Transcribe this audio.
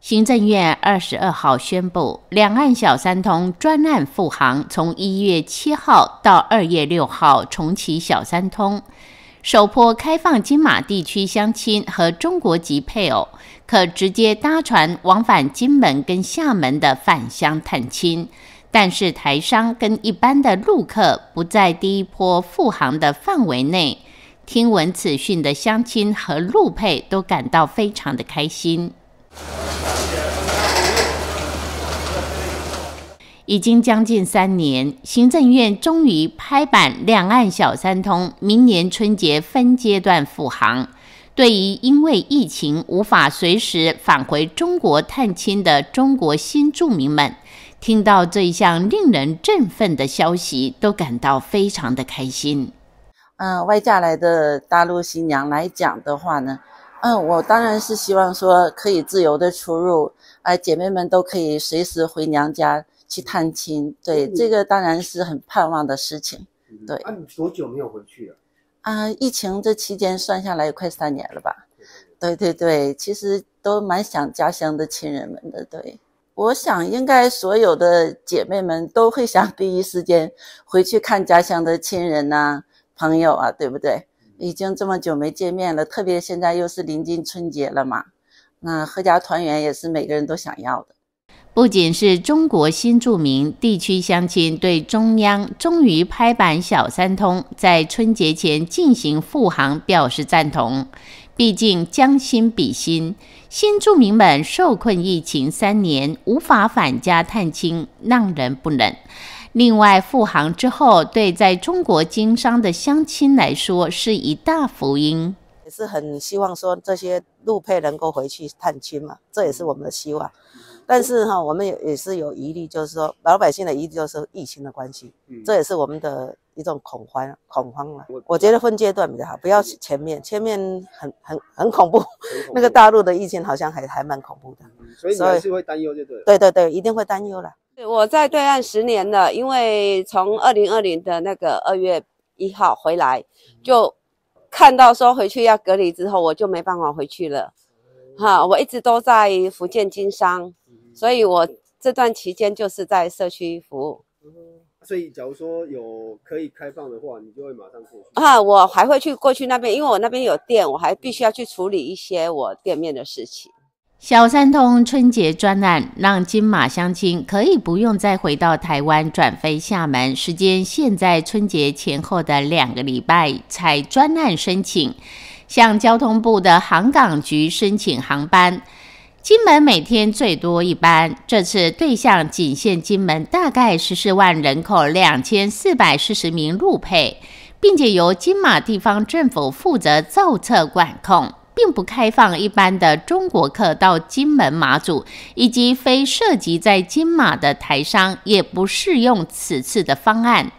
行政院二十二号宣布，两岸小三通专案复航，从一月七号到二月六号重启小三通，首波开放金马地区相亲和中国籍配偶可直接搭船往返金门跟厦门的返乡探亲。但是台商跟一般的陆客不在第一波复航的范围内。听闻此讯的乡亲和陆配都感到非常的开心。已经将近三年，行政院终于拍板，两岸小三通明年春节分阶段复航。对于因为疫情无法随时返回中国探亲的中国新住民们，听到这项令人振奋的消息，都感到非常的开心。嗯，外嫁来的大陆新娘来讲的话呢，嗯，我当然是希望说可以自由的出入，哎，姐妹们都可以随时回娘家。去探亲，对这个当然是很盼望的事情，对。那你多久没有回去了？啊，疫情这期间算下来快三年了吧？对对对，其实都蛮想家乡的亲人们的。对，我想应该所有的姐妹们都会想第一时间回去看家乡的亲人呐、朋友啊，对不对？已经这么久没见面了，特别现在又是临近春节了嘛，那阖家团圆也是每个人都想要的。不仅是中国新住民地区乡亲对中央终于拍板小三通在春节前进行复航表示赞同，毕竟将心比心，新住民们受困疫情三年，无法返家探亲，让人不忍。另外，复航之后，对在中国经商的乡亲来说是一大福音。是很希望说这些陆配能够回去探亲嘛，这也是我们的希望。但是哈，我们也也是有疑虑，就是说老百姓的疑虑就是疫情的关系，这也是我们的一种恐慌恐慌了。我觉得分阶段比较好，不要前面，前面很很很恐怖。那个大陆的疫情好像还还蛮恐怖的，所以是会担忧就对。对？对对对，一定会担忧了。我在对岸十年了，因为从二零二零的那个二月一号回来就。看到说回去要隔离之后，我就没办法回去了，哈！我一直都在福建经商，所以我这段期间就是在社区服务。所以，假如说有可以开放的话，你就会马上过去啊？我还会去过去那边，因为我那边有店，我还必须要去处理一些我店面的事情。小三通春节专案让金马相亲可以不用再回到台湾转飞厦门，时间现在春节前后的两个礼拜才专案申请，向交通部的航港局申请航班。金门每天最多一班，这次对象仅限金门，大概十四万人口，两千四百四十名入配，并且由金马地方政府负责造册管控。并不开放一般的中国客到金门、马祖，以及非涉及在金马的台商，也不适用此次的方案。